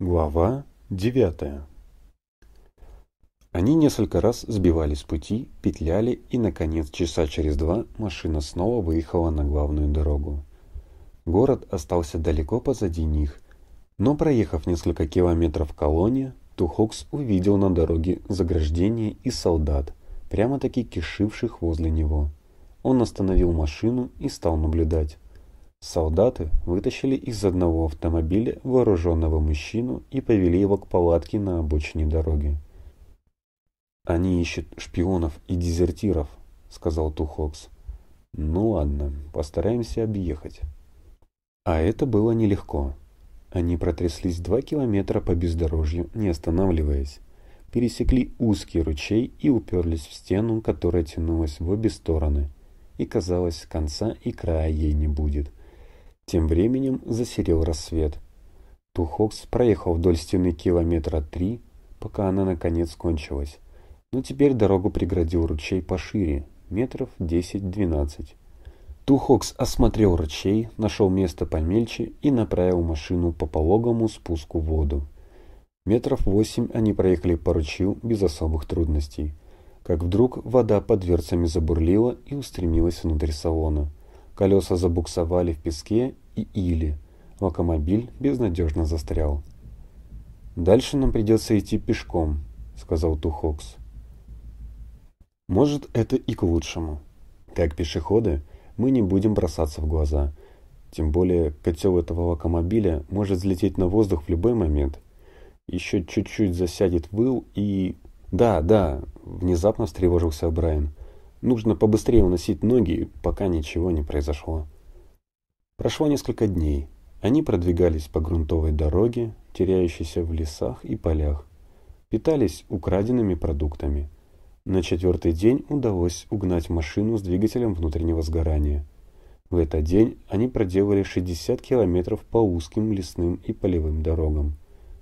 Глава девятая. Они несколько раз сбивались с пути, петляли, и, наконец, часа через два машина снова выехала на главную дорогу. Город остался далеко позади них, но, проехав несколько километров колонии, Тухокс увидел на дороге заграждение и солдат, прямо-таки кишивших возле него. Он остановил машину и стал наблюдать. Солдаты вытащили из одного автомобиля вооруженного мужчину и повели его к палатке на обочине дороги. «Они ищут шпионов и дезертиров», — сказал Тухокс. «Ну ладно, постараемся объехать». А это было нелегко. Они протряслись два километра по бездорожью, не останавливаясь. Пересекли узкий ручей и уперлись в стену, которая тянулась в обе стороны. И казалось, конца и края ей не будет. Тем временем засерел рассвет. Тухокс проехал вдоль стены километра три, пока она наконец кончилась. Но теперь дорогу преградил ручей пошире, метров 10-12. Тухокс осмотрел ручей, нашел место помельче и направил машину по пологому спуску в воду. Метров восемь они проехали по ручью без особых трудностей. Как вдруг вода под дверцами забурлила и устремилась внутрь салона. Колеса забуксовали в песке и или. Локомобиль безнадежно застрял. «Дальше нам придется идти пешком», — сказал Тухокс. «Может, это и к лучшему. Как пешеходы, мы не будем бросаться в глаза. Тем более, котел этого локомобиля может взлететь на воздух в любой момент. Еще чуть-чуть засядет выл и... Да, да, внезапно встревожился Брайан. Нужно побыстрее уносить ноги, пока ничего не произошло. Прошло несколько дней. Они продвигались по грунтовой дороге, теряющейся в лесах и полях. Питались украденными продуктами. На четвертый день удалось угнать машину с двигателем внутреннего сгорания. В этот день они проделали 60 километров по узким лесным и полевым дорогам.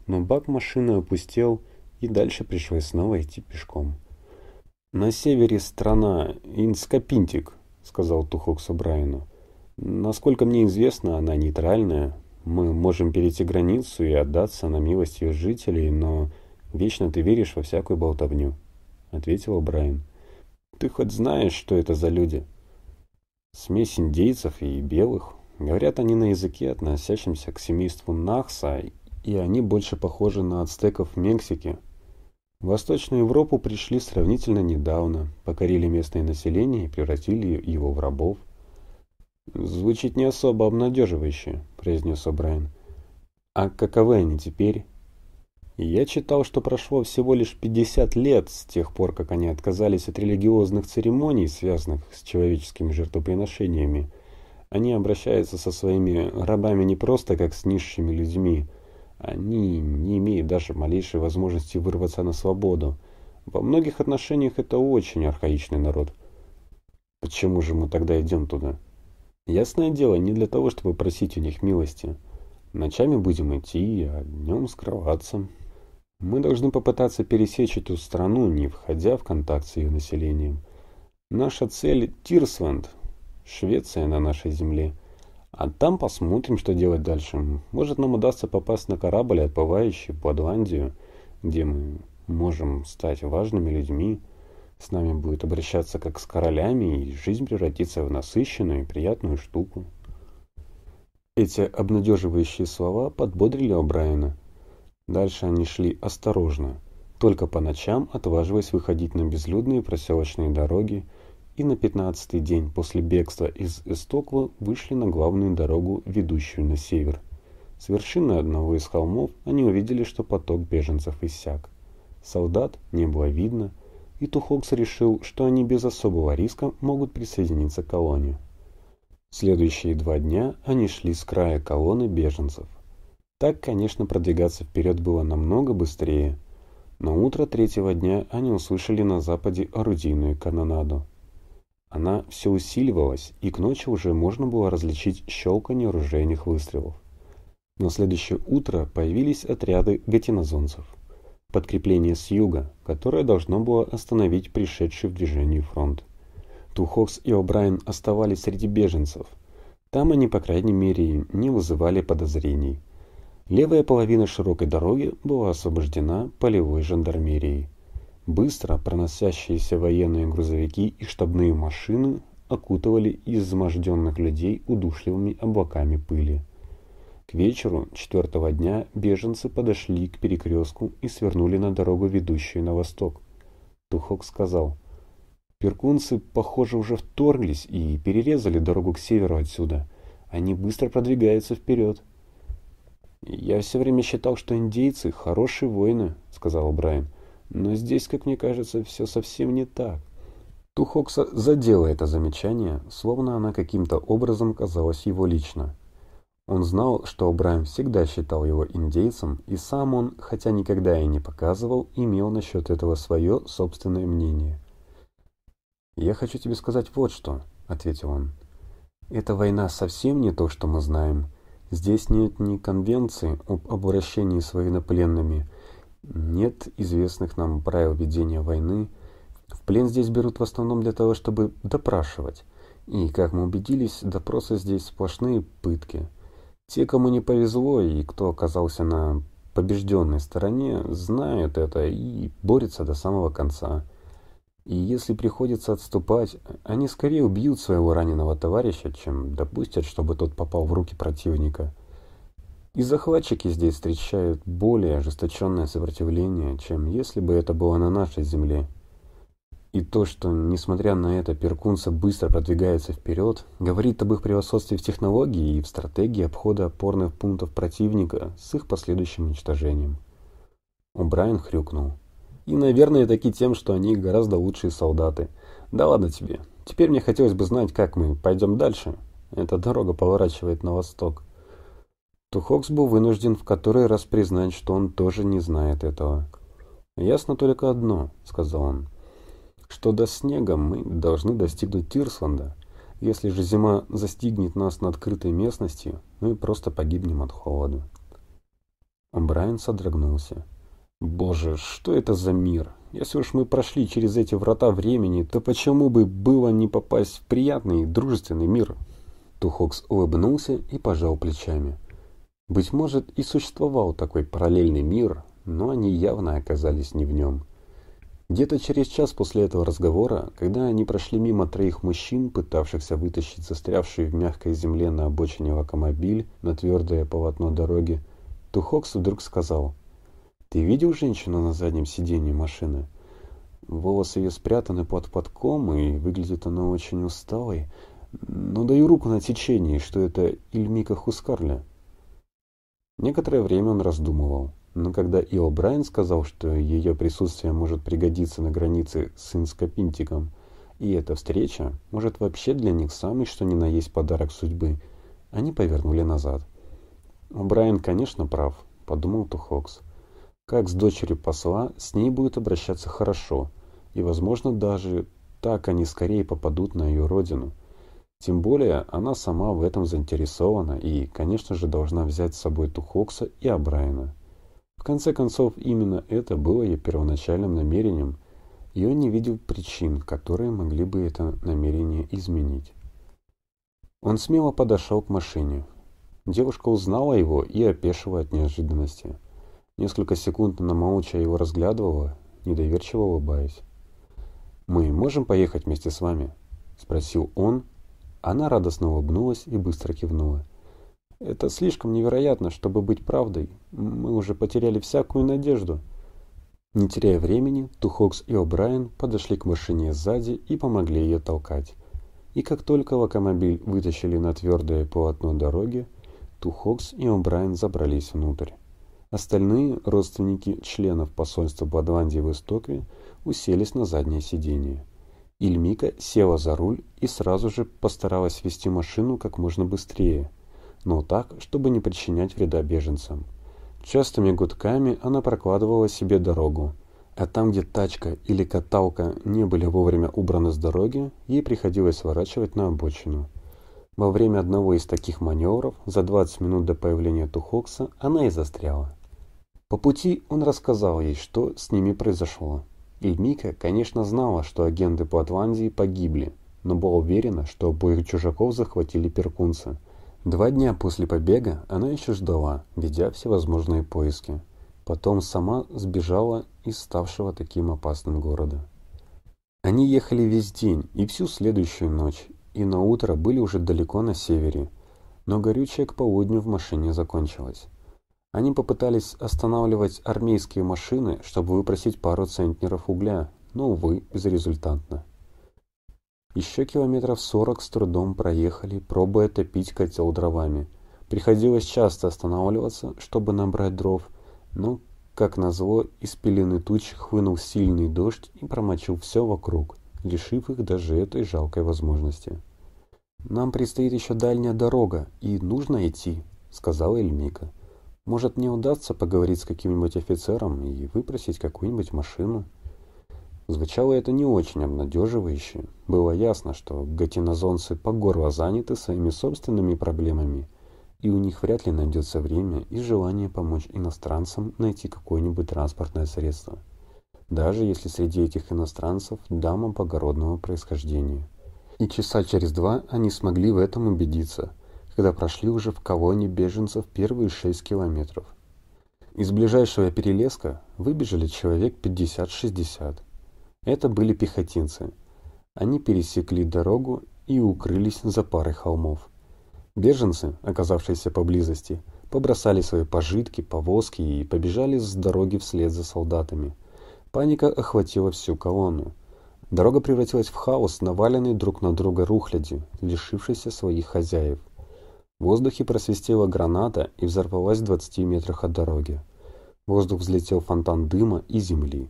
Но бак машины опустел, и дальше пришлось снова идти пешком. «На севере страна, Инскопинтик», — сказал Тухок Брайану. «Насколько мне известно, она нейтральная. Мы можем перейти границу и отдаться на милость ее жителей, но вечно ты веришь во всякую болтовню», — ответил Брайан. «Ты хоть знаешь, что это за люди?» «Смесь индейцев и белых. Говорят они на языке, относящемся к семейству Нахса, и они больше похожи на ацтеков Мексики», в Восточную Европу пришли сравнительно недавно, покорили местное население и превратили его в рабов. «Звучит не особо обнадеживающе», — произнес О'Брайен. «А каковы они теперь?» «Я читал, что прошло всего лишь 50 лет с тех пор, как они отказались от религиозных церемоний, связанных с человеческими жертвоприношениями. Они обращаются со своими рабами не просто как с низшими людьми, они не имеют даже малейшей возможности вырваться на свободу. Во многих отношениях это очень архаичный народ. Почему же мы тогда идем туда? Ясное дело, не для того, чтобы просить у них милости. Ночами будем идти, а днем скрываться. Мы должны попытаться пересечь эту страну, не входя в контакт с ее населением. Наша цель – Тирсвенд, Швеция на нашей земле – а там посмотрим, что делать дальше. Может, нам удастся попасть на корабль, отплывающий в Атландию, где мы можем стать важными людьми. С нами будет обращаться как с королями, и жизнь превратится в насыщенную и приятную штуку. Эти обнадеживающие слова подбодрили О'Брайена. Дальше они шли осторожно, только по ночам отваживаясь выходить на безлюдные проселочные дороги, и на пятнадцатый день после бегства из Эстокла вышли на главную дорогу, ведущую на север. С вершины одного из холмов они увидели, что поток беженцев иссяк. Солдат не было видно, и Тухокс решил, что они без особого риска могут присоединиться к колонии. Следующие два дня они шли с края колонны беженцев. Так, конечно, продвигаться вперед было намного быстрее. На утро третьего дня они услышали на западе орудийную канонаду. Она все усиливалась, и к ночи уже можно было различить щелканье ружейных выстрелов. На следующее утро появились отряды гатинозонцев, подкрепление с юга, которое должно было остановить пришедший в движение фронт. Тухокс и О'Брайен оставались среди беженцев. Там они, по крайней мере, не вызывали подозрений. Левая половина широкой дороги была освобождена полевой жандармерией. Быстро проносящиеся военные грузовики и штабные машины окутывали изможденных людей удушливыми облаками пыли. К вечеру четвертого дня беженцы подошли к перекрестку и свернули на дорогу, ведущую на восток. Тухок сказал, «Перкунцы, похоже, уже вторглись и перерезали дорогу к северу отсюда. Они быстро продвигаются вперед». «Я все время считал, что индейцы – хорошие воины», – сказал Брайан. Но здесь, как мне кажется, все совсем не так. Тухокса задела это замечание, словно она каким-то образом казалась его лично. Он знал, что Брайан всегда считал его индейцем, и сам он, хотя никогда и не показывал, имел насчет этого свое собственное мнение. «Я хочу тебе сказать вот что», — ответил он. «Эта война совсем не то, что мы знаем. Здесь нет ни конвенции об обращении с военнопленными, нет известных нам правил ведения войны. В плен здесь берут в основном для того, чтобы допрашивать. И, как мы убедились, допросы здесь сплошные пытки. Те, кому не повезло и кто оказался на побежденной стороне, знают это и борются до самого конца. И если приходится отступать, они скорее убьют своего раненого товарища, чем допустят, чтобы тот попал в руки противника. И захватчики здесь встречают более ожесточенное сопротивление, чем если бы это было на нашей земле. И то, что, несмотря на это, Перкунса быстро продвигается вперед, говорит об их превосходстве в технологии и в стратегии обхода опорных пунктов противника с их последующим уничтожением. Убрайан хрюкнул. И, наверное, таки тем, что они гораздо лучшие солдаты. Да ладно тебе. Теперь мне хотелось бы знать, как мы пойдем дальше. Эта дорога поворачивает на восток что Хокс был вынужден в который раз признать, что он тоже не знает этого. «Ясно только одно», — сказал он, — «что до снега мы должны достигнуть Тирсланда. Если же зима застигнет нас на открытой местности, мы просто погибнем от холода». Брайан содрогнулся. «Боже, что это за мир? Если уж мы прошли через эти врата времени, то почему бы было не попасть в приятный и дружественный мир?» Тухокс улыбнулся и пожал плечами. Быть может, и существовал такой параллельный мир, но они явно оказались не в нем. Где-то через час после этого разговора, когда они прошли мимо троих мужчин, пытавшихся вытащить застрявший в мягкой земле на обочине локомобиль на твердое полотно дороги, Тухокс вдруг сказал «Ты видел женщину на заднем сиденье машины? Волосы ее спрятаны под подком, и выглядит она очень усталой. Но ну даю руку на течение, что это Ильмика Хускарля». Некоторое время он раздумывал, но когда Ио Брайан сказал, что ее присутствие может пригодиться на границе с Инскопинтиком, и эта встреча может вообще для них самый что ни на есть подарок судьбы, они повернули назад. «Брайан, конечно, прав», — подумал Тухокс. «Как с дочерью посла, с ней будет обращаться хорошо, и, возможно, даже так они скорее попадут на ее родину». Тем более, она сама в этом заинтересована и, конечно же, должна взять с собой Тухокса и Абрайна. В конце концов, именно это было ее первоначальным намерением, и он не видел причин, которые могли бы это намерение изменить. Он смело подошел к машине. Девушка узнала его и опешила от неожиданности. Несколько секунд она молча его разглядывала, недоверчиво улыбаясь. «Мы можем поехать вместе с вами?» – спросил он, она радостно улыбнулась и быстро кивнула. «Это слишком невероятно, чтобы быть правдой. Мы уже потеряли всякую надежду». Не теряя времени, Тухокс и О'Брайен подошли к машине сзади и помогли ее толкать. И как только локомобиль вытащили на твердое полотно дороги, Тухокс и О'Брайен забрались внутрь. Остальные родственники членов посольства Бадванди в Истокве уселись на заднее сиденье. Ильмика села за руль и сразу же постаралась вести машину как можно быстрее, но так, чтобы не причинять вреда беженцам. Частыми гудками она прокладывала себе дорогу, а там, где тачка или каталка не были вовремя убраны с дороги, ей приходилось сворачивать на обочину. Во время одного из таких маневров, за 20 минут до появления Тухокса, она и застряла. По пути он рассказал ей, что с ними произошло. Эльмика, конечно, знала, что агенты по Платландии погибли, но была уверена, что обоих чужаков захватили перкунцы. Два дня после побега она еще ждала, ведя всевозможные поиски. Потом сама сбежала из ставшего таким опасным города. Они ехали весь день и всю следующую ночь, и на утро были уже далеко на севере, но горючее к полудню в машине закончилось. Они попытались останавливать армейские машины, чтобы выпросить пару центнеров угля, но, увы, безрезультатно. Еще километров сорок с трудом проехали, пробуя топить котел дровами. Приходилось часто останавливаться, чтобы набрать дров, но, как назло, из пелены туч хлынул сильный дождь и промочил все вокруг, лишив их даже этой жалкой возможности. «Нам предстоит еще дальняя дорога, и нужно идти», — сказала Эльмика. Может, мне удастся поговорить с каким-нибудь офицером и выпросить какую-нибудь машину? Звучало это не очень обнадеживающе. Было ясно, что гатинозонцы по горло заняты своими собственными проблемами, и у них вряд ли найдется время и желание помочь иностранцам найти какое-нибудь транспортное средство, даже если среди этих иностранцев дама погородного происхождения. И часа через два они смогли в этом убедиться когда прошли уже в колонне беженцев первые шесть километров. Из ближайшего перелеска выбежали человек 50-60. Это были пехотинцы. Они пересекли дорогу и укрылись за парой холмов. Беженцы, оказавшиеся поблизости, побросали свои пожитки, повозки и побежали с дороги вслед за солдатами. Паника охватила всю колонну. Дорога превратилась в хаос, наваленный друг на друга рухляди, лишившийся своих хозяев. В воздухе просвистела граната и взорвалась в 20 метрах от дороги. В воздух взлетел фонтан дыма и земли.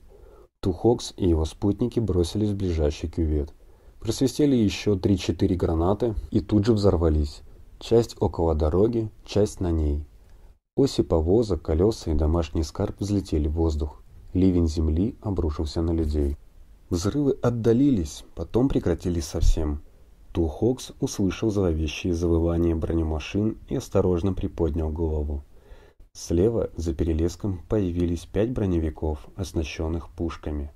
Тухокс и его спутники бросились в ближайший кювет. Просвистели еще 3-4 гранаты и тут же взорвались. Часть около дороги, часть на ней. Оси повоза, колеса и домашний скарб взлетели в воздух. Ливень земли обрушился на людей. Взрывы отдалились, потом прекратились совсем. Тухокс услышал зловещие завывание бронемашин и осторожно приподнял голову. Слева, за перелеском, появились пять броневиков, оснащенных пушками.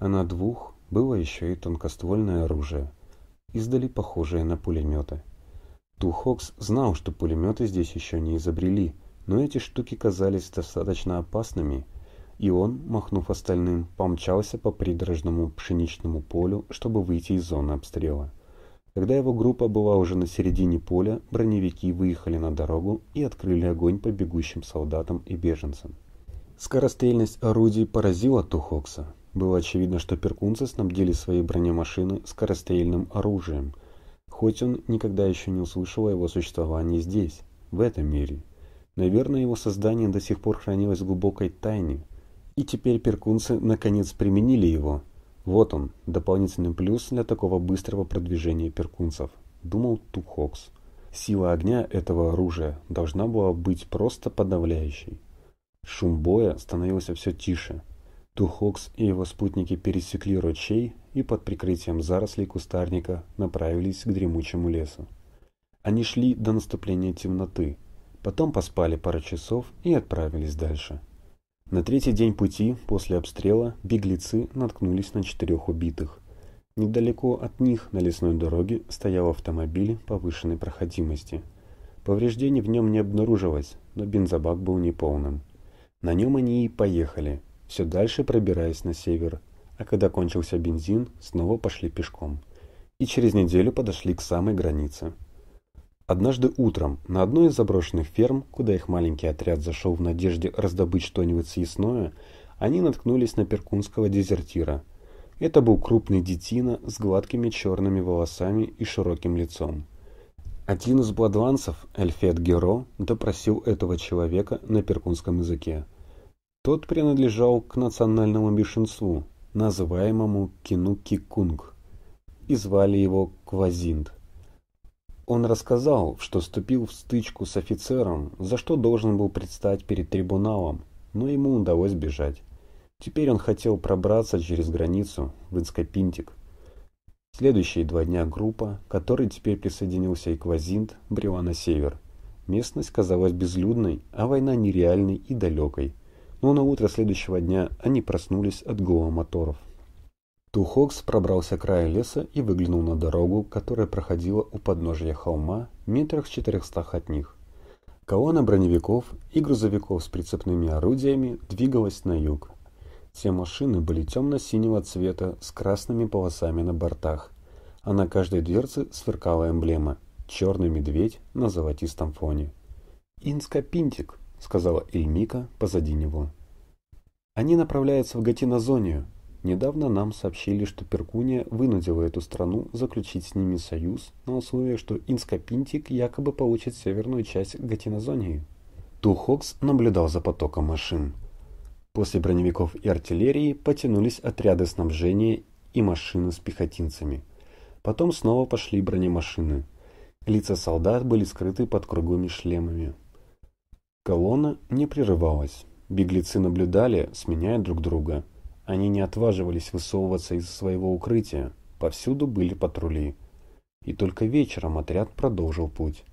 А на двух было еще и тонкоствольное оружие, издали похожее на пулеметы. Тухокс знал, что пулеметы здесь еще не изобрели, но эти штуки казались достаточно опасными, и он, махнув остальным, помчался по придорожному пшеничному полю, чтобы выйти из зоны обстрела. Когда его группа была уже на середине поля, броневики выехали на дорогу и открыли огонь по бегущим солдатам и беженцам. Скорострельность орудий поразила Тухокса. Было очевидно, что перкунцы снабдили свои бронемашины скорострельным оружием, хоть он никогда еще не услышал о его существовании здесь, в этом мире. Наверное, его создание до сих пор хранилось в глубокой тайне, и теперь перкунцы наконец применили его, вот он, дополнительный плюс для такого быстрого продвижения перкунцев, думал Тухокс. Сила огня этого оружия должна была быть просто подавляющей. Шум боя становился все тише. Тухокс и его спутники пересекли ручей и под прикрытием зарослей кустарника направились к дремучему лесу. Они шли до наступления темноты, потом поспали пару часов и отправились дальше. На третий день пути после обстрела беглецы наткнулись на четырех убитых. Недалеко от них на лесной дороге стоял автомобиль повышенной проходимости. Повреждений в нем не обнаружилось, но бензобак был неполным. На нем они и поехали, все дальше пробираясь на север, а когда кончился бензин, снова пошли пешком. И через неделю подошли к самой границе. Однажды утром на одной из заброшенных ферм, куда их маленький отряд зашел в надежде раздобыть что-нибудь съестное, они наткнулись на перкунского дезертира. Это был крупный детина с гладкими черными волосами и широким лицом. Один из бладванцев, Эльфет Геро, допросил этого человека на перкунском языке. Тот принадлежал к национальному меньшинству, называемому Кинуки-Кунг, и звали его Квазинт. Он рассказал, что вступил в стычку с офицером, за что должен был предстать перед трибуналом, но ему удалось бежать. Теперь он хотел пробраться через границу в Инскопинтик. Следующие два дня группа, которой теперь присоединился и Квазинт, брела на север. Местность казалась безлюдной, а война нереальной и далекой. Но на утро следующего дня они проснулись от гула моторов. Тухокс пробрался к краю леса и выглянул на дорогу, которая проходила у подножия холма метрах в четырехстах от них. Колонна броневиков и грузовиков с прицепными орудиями двигалась на юг. Все машины были темно-синего цвета с красными полосами на бортах, а на каждой дверце сверкала эмблема «Черный медведь» на золотистом фоне. «Инска сказала Эльмика позади него. «Они направляются в Гатинозонию», Недавно нам сообщили, что Перкуния вынудила эту страну заключить с ними союз на условии, что Инскопинтик якобы получит северную часть Гатинозонии. Тухокс наблюдал за потоком машин. После броневиков и артиллерии потянулись отряды снабжения и машины с пехотинцами. Потом снова пошли бронемашины. Лица солдат были скрыты под круглыми шлемами. Колонна не прерывалась. Беглецы наблюдали, сменяя друг друга. Они не отваживались высовываться из своего укрытия, повсюду были патрули. И только вечером отряд продолжил путь.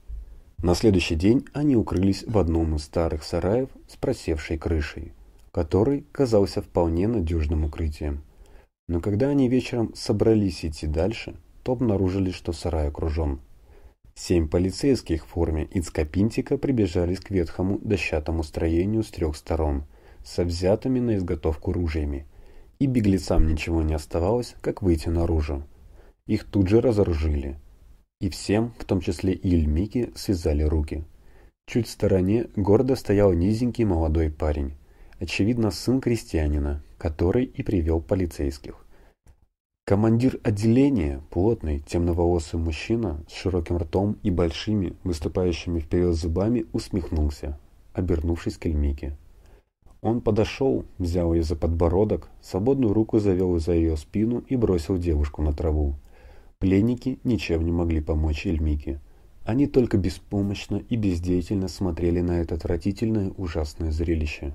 На следующий день они укрылись в одном из старых сараев с просевшей крышей, который казался вполне надежным укрытием. Но когда они вечером собрались идти дальше, то обнаружили, что сарай окружен. Семь полицейских в форме Ицкопинтика прибежались к ветхому дощатому строению с трех сторон, со взятыми на изготовку ружьями – и беглецам ничего не оставалось, как выйти наружу. Их тут же разоружили. И всем, в том числе и Ильмике, связали руки. Чуть в стороне гордо стоял низенький молодой парень. Очевидно, сын крестьянина, который и привел полицейских. Командир отделения, плотный, темноволосый мужчина с широким ртом и большими, выступающими вперед зубами, усмехнулся, обернувшись к Ильмике. Он подошел, взял ее за подбородок, свободную руку завел за ее спину и бросил девушку на траву. Пленники ничем не могли помочь Эльмике. Они только беспомощно и бездеятельно смотрели на это отвратительное ужасное зрелище.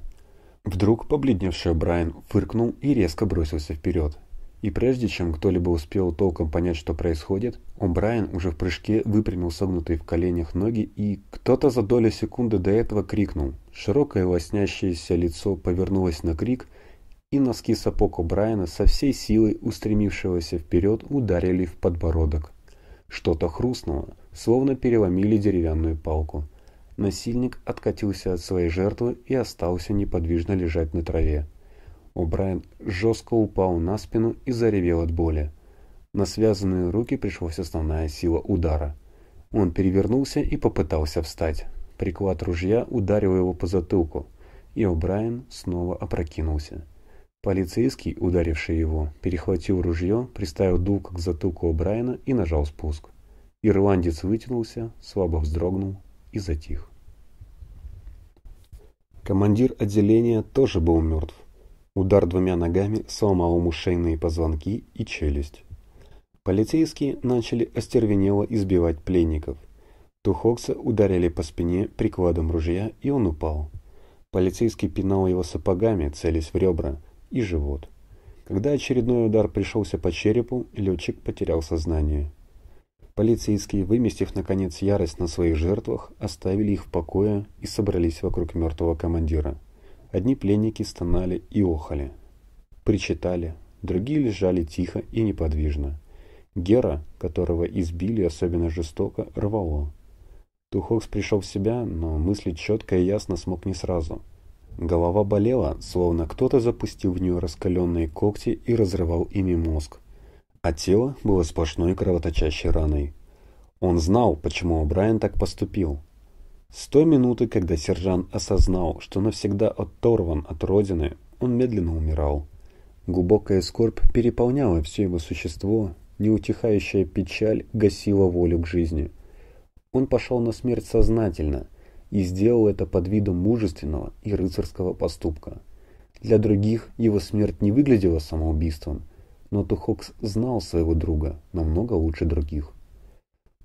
Вдруг побледневший Брайан фыркнул и резко бросился вперед. И прежде чем кто-либо успел толком понять, что происходит, О'Брайен уже в прыжке выпрямил согнутые в коленях ноги и кто-то за долю секунды до этого крикнул. Широкое лоснящееся лицо повернулось на крик, и носки сапог О'Брайена со всей силой устремившегося вперед ударили в подбородок. Что-то хрустнуло, словно переломили деревянную палку. Насильник откатился от своей жертвы и остался неподвижно лежать на траве. О'Брайен жестко упал на спину и заревел от боли. На связанные руки пришлась основная сила удара. Он перевернулся и попытался встать. Приклад ружья ударил его по затылку, и О'Брайен снова опрокинулся. Полицейский, ударивший его, перехватил ружье, приставил дулко к затылку О'Брайена и нажал спуск. Ирландец вытянулся, слабо вздрогнул и затих. Командир отделения тоже был мертв. Удар двумя ногами сломал ему шейные позвонки и челюсть. Полицейские начали остервенело избивать пленников. Тухокса ударили по спине прикладом ружья, и он упал. Полицейский пинал его сапогами, целясь в ребра и живот. Когда очередной удар пришелся по черепу, летчик потерял сознание. Полицейские, выместив наконец ярость на своих жертвах, оставили их в покое и собрались вокруг мертвого командира. Одни пленники стонали и охали, причитали, другие лежали тихо и неподвижно. Гера, которого избили особенно жестоко, рвало. Тухокс пришел в себя, но мыслить четко и ясно смог не сразу. Голова болела, словно кто-то запустил в нее раскаленные когти и разрывал ими мозг. А тело было сплошной кровоточащей раной. Он знал, почему Брайан так поступил. С той минуты, когда сержант осознал, что навсегда оторван от родины, он медленно умирал. Глубокая скорбь переполняла все его существо, неутихающая печаль гасила волю к жизни. Он пошел на смерть сознательно и сделал это под видом мужественного и рыцарского поступка. Для других его смерть не выглядела самоубийством, но Тухокс знал своего друга намного лучше других.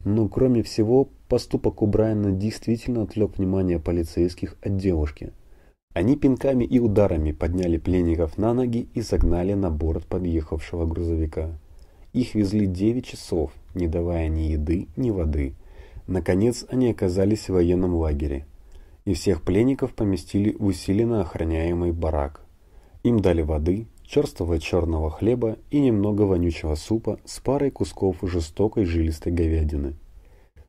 Но кроме всего, поступок у Брайана действительно отвлек внимание полицейских от девушки. Они пинками и ударами подняли пленников на ноги и загнали на борт подъехавшего грузовика. Их везли 9 часов, не давая ни еды, ни воды. Наконец они оказались в военном лагере. И всех пленников поместили в усиленно охраняемый барак. Им дали воды, черствого черного хлеба и немного вонючего супа с парой кусков жестокой жилистой говядины.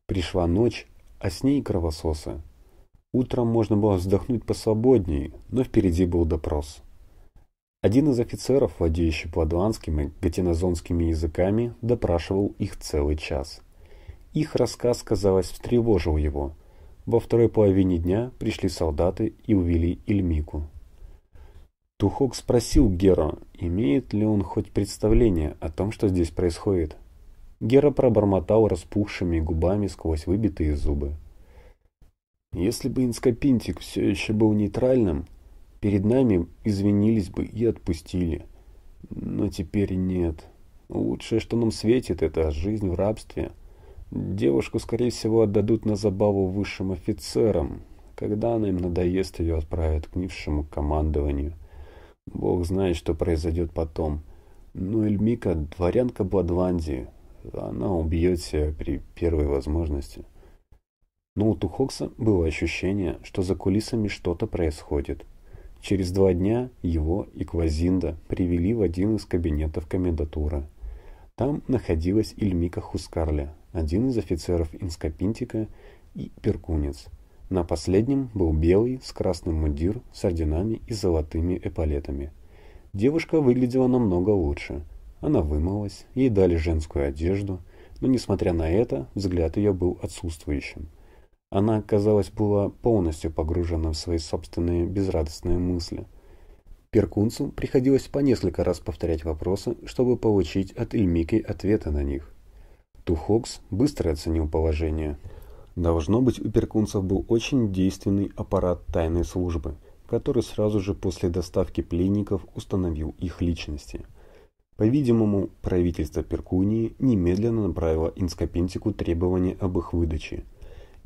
Пришла ночь, а с ней кровососы. Утром можно было вздохнуть посвободнее, но впереди был допрос. Один из офицеров, владеющий падуанским и гатинозонскими языками, допрашивал их целый час. Их рассказ, казалось, встревожил его. Во второй половине дня пришли солдаты и увели Ильмику. Тухок спросил Геро, имеет ли он хоть представление о том, что здесь происходит. Гера пробормотал распухшими губами сквозь выбитые зубы. Если бы инскопинтик все еще был нейтральным, перед нами извинились бы и отпустили. Но теперь нет. Лучшее, что нам светит, это жизнь в рабстве. Девушку, скорее всего, отдадут на забаву высшим офицерам. Когда она им надоест, ее отправят к низшему командованию. Бог знает, что произойдет потом. Но ну Эльмика – дворянка Бладванди, Она убьет себя при первой возможности. Но ну, у Тухокса было ощущение, что за кулисами что-то происходит. Через два дня его и Квазинда привели в один из кабинетов комендатуры. Там находилась Ильмика Хускарля, один из офицеров Инскопинтика и Перкунец – на последнем был белый с красным мундир с орденами и золотыми эполетами. Девушка выглядела намного лучше. Она вымылась, ей дали женскую одежду, но, несмотря на это, взгляд ее был отсутствующим. Она, казалось, была полностью погружена в свои собственные безрадостные мысли. Перкунцу приходилось по несколько раз повторять вопросы, чтобы получить от Эльмики ответы на них. Тухокс быстро оценил положение – Должно быть, у перкунцев был очень действенный аппарат тайной службы, который сразу же после доставки пленников установил их личности. По-видимому, правительство Перкунии немедленно направило инскопентику требования об их выдаче.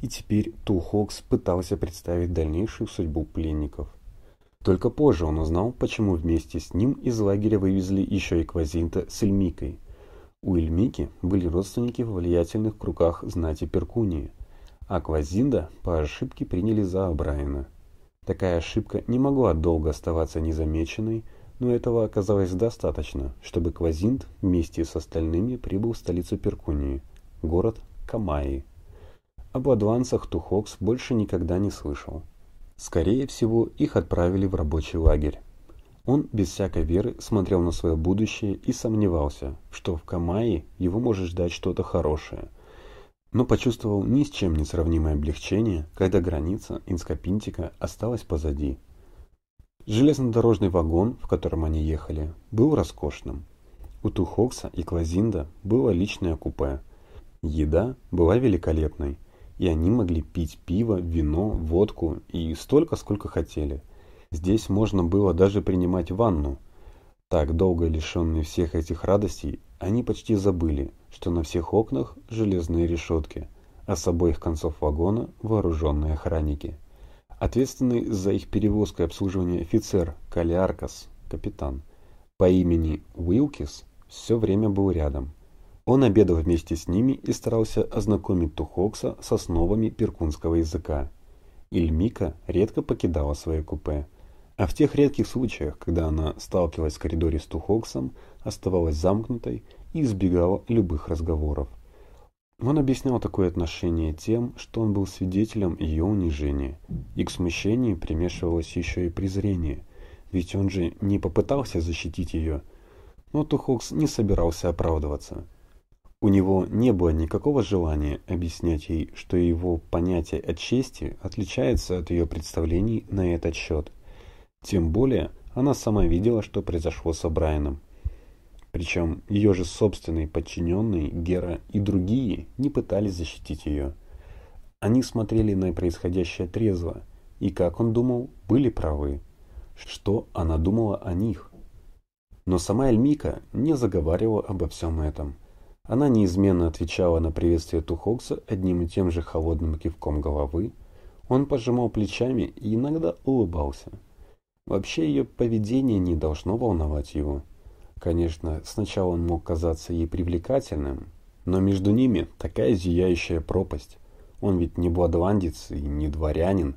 И теперь Тулхокс пытался представить дальнейшую судьбу пленников. Только позже он узнал, почему вместе с ним из лагеря вывезли еще и Квазинта с Эльмикой. У Эльмики были родственники в влиятельных кругах знати Перкунии – Аквазинда по ошибке приняли за Абрайна. Такая ошибка не могла долго оставаться незамеченной, но этого оказалось достаточно, чтобы Квазинд вместе с остальными прибыл в столицу Перкунии, город Камаи. Об адвансах Тухокс больше никогда не слышал. Скорее всего, их отправили в рабочий лагерь. Он без всякой веры смотрел на свое будущее и сомневался, что в Камаи его может ждать что-то хорошее – но почувствовал ни с чем не сравнимое облегчение, когда граница Инскопинтика осталась позади. Железнодорожный вагон, в котором они ехали, был роскошным. У Тухокса и Клазинда было личное купе. Еда была великолепной, и они могли пить пиво, вино, водку и столько, сколько хотели. Здесь можно было даже принимать ванну. Так долго лишенные всех этих радостей, они почти забыли что на всех окнах железные решетки, а с обоих концов вагона вооруженные охранники. Ответственный за их перевозку и обслуживание офицер Калиаркас, капитан, по имени Уилкис, все время был рядом. Он обедал вместе с ними и старался ознакомить Тухокса с основами перкунского языка. Ильмика редко покидала свое купе. А в тех редких случаях, когда она сталкивалась в коридоре с Тухоксом, оставалась замкнутой и избегал любых разговоров. Он объяснял такое отношение тем, что он был свидетелем ее унижения, и к смущению примешивалось еще и презрение, ведь он же не попытался защитить ее. Но Тухокс не собирался оправдываться. У него не было никакого желания объяснять ей, что его понятие от чести отличается от ее представлений на этот счет. Тем более, она сама видела, что произошло с Брайаном. Причем ее же собственные подчиненные, Гера и другие, не пытались защитить ее. Они смотрели на происходящее трезво, и, как он думал, были правы. Что она думала о них? Но сама Эльмика не заговаривала обо всем этом. Она неизменно отвечала на приветствие Тухокса одним и тем же холодным кивком головы. Он пожимал плечами и иногда улыбался. Вообще ее поведение не должно волновать его. Конечно, сначала он мог казаться ей привлекательным, но между ними такая зияющая пропасть. Он ведь не бладландец и не дворянин.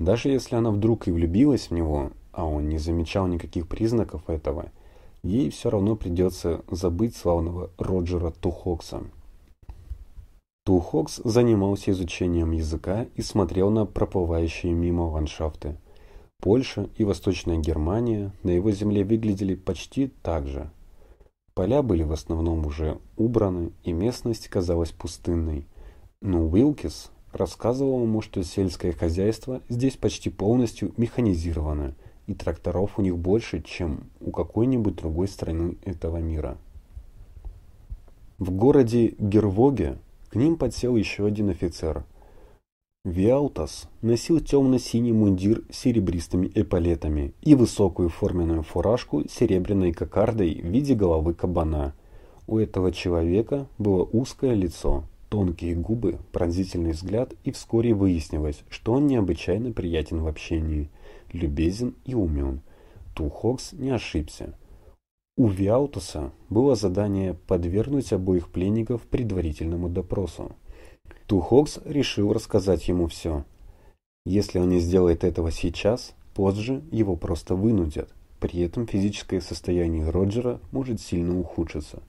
Даже если она вдруг и влюбилась в него, а он не замечал никаких признаков этого, ей все равно придется забыть славного Роджера Тухокса. Тухокс занимался изучением языка и смотрел на проплывающие мимо ландшафты. Польша и Восточная Германия на его земле выглядели почти так же. Поля были в основном уже убраны, и местность казалась пустынной. Но Уилкис рассказывал ему, что сельское хозяйство здесь почти полностью механизировано, и тракторов у них больше, чем у какой-нибудь другой страны этого мира. В городе Гервоге к ним подсел еще один офицер – Виаутас носил темно-синий мундир с серебристыми эполетами и высокую форменную фуражку с серебряной кокардой в виде головы кабана. У этого человека было узкое лицо, тонкие губы, пронзительный взгляд, и вскоре выяснилось, что он необычайно приятен в общении, любезен и умен. Тухокс не ошибся. У Виаутаса было задание подвергнуть обоих пленников предварительному допросу. Тухокс решил рассказать ему все. Если он не сделает этого сейчас, позже его просто вынудят. При этом физическое состояние Роджера может сильно ухудшиться.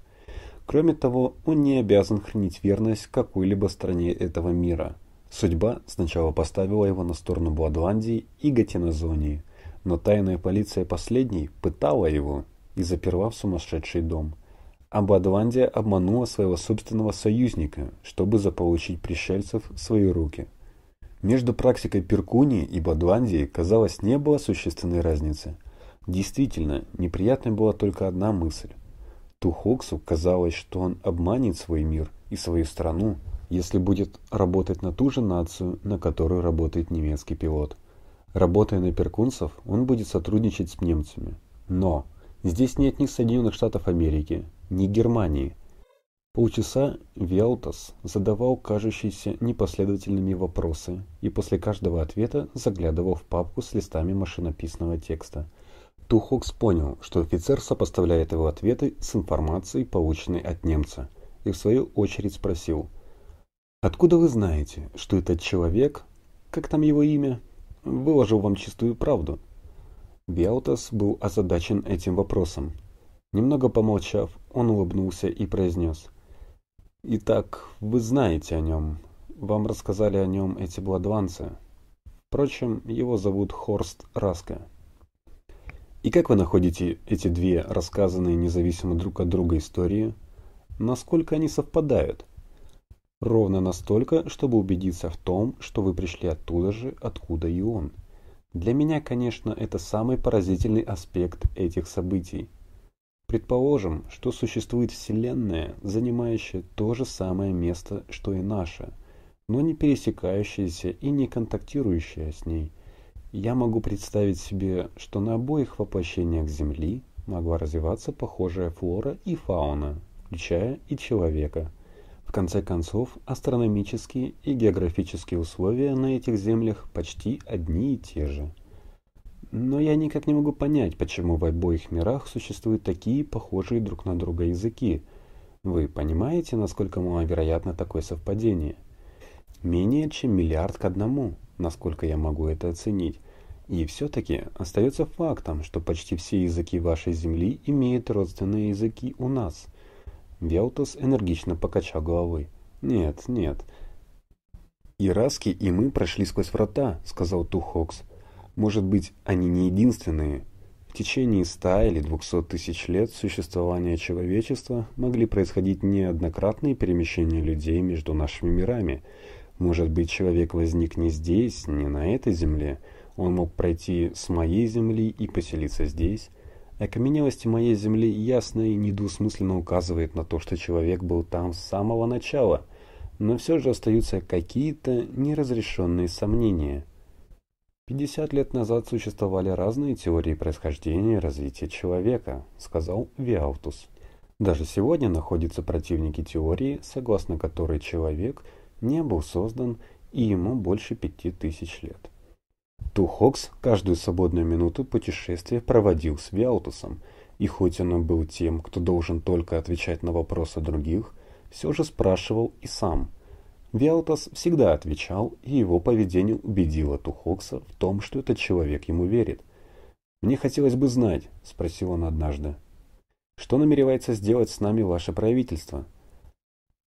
Кроме того, он не обязан хранить верность какой-либо стране этого мира. Судьба сначала поставила его на сторону Бладландии и Гатинозонии, но тайная полиция последней пытала его и заперла в сумасшедший дом – Абладландия обманула своего собственного союзника, чтобы заполучить пришельцев в свои руки. Между практикой Перкунии и Бадландии, казалось, не было существенной разницы. Действительно, неприятной была только одна мысль. Тухоксу казалось, что он обманет свой мир и свою страну, если будет работать на ту же нацию, на которую работает немецкий пилот. Работая на перкунцев, он будет сотрудничать с немцами. Но здесь нет ни Соединенных Штатов Америки, не Германии. Полчаса Виалтас задавал кажущиеся непоследовательными вопросы и после каждого ответа заглядывал в папку с листами машинописного текста. Тухокс понял, что офицер сопоставляет его ответы с информацией, полученной от немца, и в свою очередь спросил, «Откуда вы знаете, что этот человек, как там его имя, выложил вам чистую правду?» Виалтас был озадачен этим вопросом, Немного помолчав, он улыбнулся и произнес. «Итак, вы знаете о нем. Вам рассказали о нем эти бладванцы. Впрочем, его зовут Хорст Раска». И как вы находите эти две рассказанные независимо друг от друга истории? Насколько они совпадают? Ровно настолько, чтобы убедиться в том, что вы пришли оттуда же, откуда и он. Для меня, конечно, это самый поразительный аспект этих событий – Предположим, что существует Вселенная, занимающая то же самое место, что и наша, но не пересекающаяся и не контактирующая с ней. Я могу представить себе, что на обоих воплощениях Земли могла развиваться похожая флора и фауна, включая и человека. В конце концов, астрономические и географические условия на этих землях почти одни и те же. Но я никак не могу понять, почему в обоих мирах существуют такие похожие друг на друга языки. Вы понимаете, насколько маловероятно такое совпадение? Менее чем миллиард к одному, насколько я могу это оценить. И все-таки остается фактом, что почти все языки вашей Земли имеют родственные языки у нас. Вяутос энергично покачал головой. «Нет, нет». «Ираски и мы прошли сквозь врата», — сказал Тухокс. Может быть, они не единственные. В течение ста или двухсот тысяч лет существования человечества могли происходить неоднократные перемещения людей между нашими мирами. Может быть, человек возник не здесь, не на этой земле. Он мог пройти с моей земли и поселиться здесь. Окаменелости моей земли ясно и недвусмысленно указывает на то, что человек был там с самого начала, но все же остаются какие-то неразрешенные сомнения. 50 лет назад существовали разные теории происхождения и развития человека, сказал Виаутус. Даже сегодня находятся противники теории, согласно которой человек не был создан и ему больше пяти тысяч лет. Тухокс каждую свободную минуту путешествия проводил с Виаутусом, и хоть он и был тем, кто должен только отвечать на вопросы других, все же спрашивал и сам – Виалтас всегда отвечал, и его поведение убедило Тухокса в том, что этот человек ему верит. «Мне хотелось бы знать», — спросил он однажды, — «что намеревается сделать с нами ваше правительство?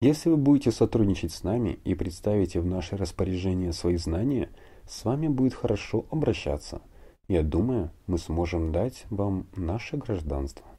Если вы будете сотрудничать с нами и представите в наше распоряжение свои знания, с вами будет хорошо обращаться. Я думаю, мы сможем дать вам наше гражданство».